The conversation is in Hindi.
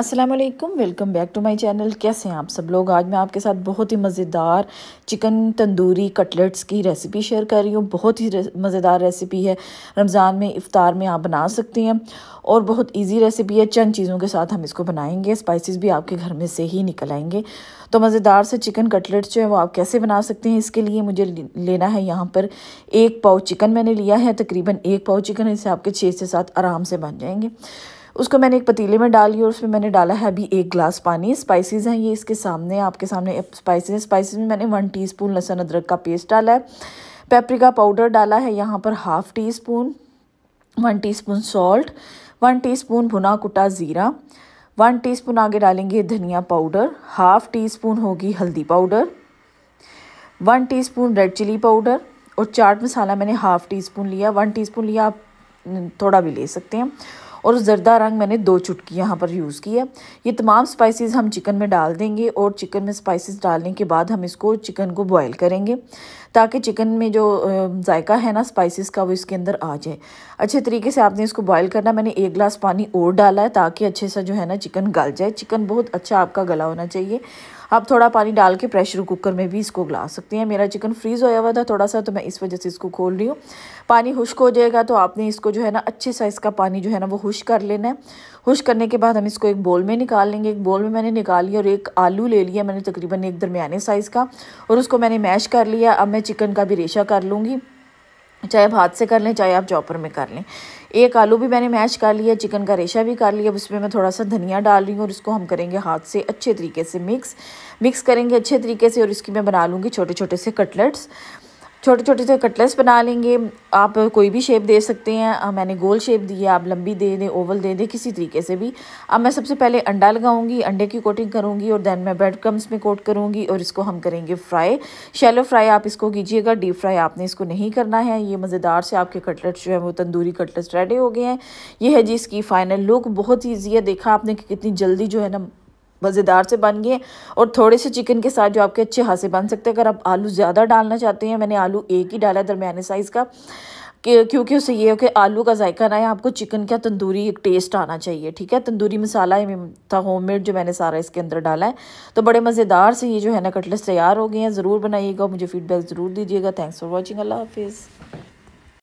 Aslam welcome back to my channel कैसे हैं आप सब लोग आज मैं आपके साथ बहुत ही मज़ेदार चिकन तंदूरी कटलेट्स की रेसिपी शेयर कर रही हूँ बहुत ही मज़ेदार रेसिपी है रमज़ान में इफ़ार में आप बना सकते हैं और बहुत इजी रेसिपी है चंद चीज़ों के साथ हम इसको बनाएंगे स्पाइसेस भी आपके घर में से ही निकल आएंगे तो मज़ेदार से चिकन कटलेट्स जो है वो आप कैसे बना सकते हैं इसके लिए मुझे लेना है यहाँ पर एक पाव चिकन मैंने लिया है तकरीबन एक पाव चिकन इसे आपके छः से सात आराम से बन जाएंगे उसको मैंने एक पतीले में डाल लिया और उसमें मैंने डाला है अभी एक ग्लास पानी स्पाइसेस हैं ये इसके सामने आपके सामने स्पाइसेस हैं स्पाइसेस में मैंने वन टीस्पून लहसुन अदरक का पेस्ट डाला है पेपरिका पाउडर डाला है यहाँ पर half teaspoon one teaspoon salt one teaspoon भुना कुटा ज़ीरा वन टी स्पून आगे डालेंगे धनिया पाउडर हाफ़ टी स्पून होगी हल्दी powder one teaspoon red chilli powder और चाट मसाला मैंने हाफ़ टी स्पून लिया वन टी स्पून लिया आप थोड़ा भी ले सकते हैं और ज़रदा रंग मैंने दो चुटकी यहाँ पर यूज़ की है ये तमाम स्पाइसेस हम चिकन में डाल देंगे और चिकन में स्पाइसेस डालने के बाद हम इसको चिकन को बॉयल करेंगे ताकि चिकन में जो जायका है ना स्पाइसेस का वो इसके अंदर आ जाए अच्छे तरीके से आपने इसको बॉयल करना मैंने एक गिलास पानी और डाला है ताकि अच्छे से जो है ना चिकन गल जाए चिकन बहुत अच्छा आपका गला होना चाहिए आप थोड़ा पानी डाल के प्रेशर कुकर में भी इसको गला सकते हैं मेरा चिकन फ्रीज़ होया हुआ था थोड़ा सा तो मैं इस वजह से इसको खोल रही हूँ पानी खुश्क हो जाएगा तो आपने इसको जो है ना अच्छे सा इसका पानी जो है ना वो हुश कर लेना है हुश करने के बाद हम इसको एक बोल में निकाल लेंगे एक बोल में मैंने निकाल लिया और एक आलू ले लिया मैंने तकरीबन एक दरमियाने साइज़ का और उसको मैंने मैश कर लिया अब मैं चिकन का भी रेशा कर लूँगी चाहे आप हाथ से कर लें चाहे आप चॉपर में कर लें एक आलू भी मैंने मैश कर लिया चिकन का रेशा भी कर लिया अब उसमें मैं थोड़ा सा धनिया डाल रही हूँ और इसको हम करेंगे हाथ से अच्छे तरीके से मिक्स मिक्स करेंगे अच्छे तरीके से और इसकी मैं बना लूँगी छोटे छोटे से कटलेट्स छोटे छोटे से कटलेट्स बना लेंगे आप कोई भी शेप दे सकते हैं आ, मैंने गोल शेप दी है आप लंबी दे दें ओवल दे दें किसी तरीके से भी अब मैं सबसे पहले अंडा लगाऊंगी अंडे की कोटिंग करूंगी और देन मैं ब्रेड क्रम्स में कोट करूंगी और इसको हम करेंगे फ्राई शेलो फ्राई आप इसको कीजिएगा डीप फ्राई आपने इसको नहीं करना है ये मज़ेदार से आपके कटलेट्स जो है वो तंदूरी कटलेट्स रेडी हो गए हैं ये है जी इसकी फ़ाइनल लुक बहुत ईजी है देखा आपने कि कितनी जल्दी जो है ना मज़ेदार से बन गए और थोड़े से चिकन के साथ जो आपके अच्छे से बन सकते हैं अगर आप आलू ज़्यादा डालना चाहते हैं मैंने आलू एक ही डाला दरमियाने साइज़ का क्योंकि उससे ये हो कि आलू का जायका ना है आपको चिकन का तंदूरी एक टेस्ट आना चाहिए ठीक है तंदूरी मसाला है था होम मेड जो मैंने सारा इसके अंदर डाला है तो बड़े मज़ेदार से ये जो है ना कटलेट्स तैयार हो गए हैं ज़रूर बनाइएगा मुझे फीडबैक ज़रूर दीजिएगा थैंक्स फॉर वॉचिंग अल्लाह हाफिज़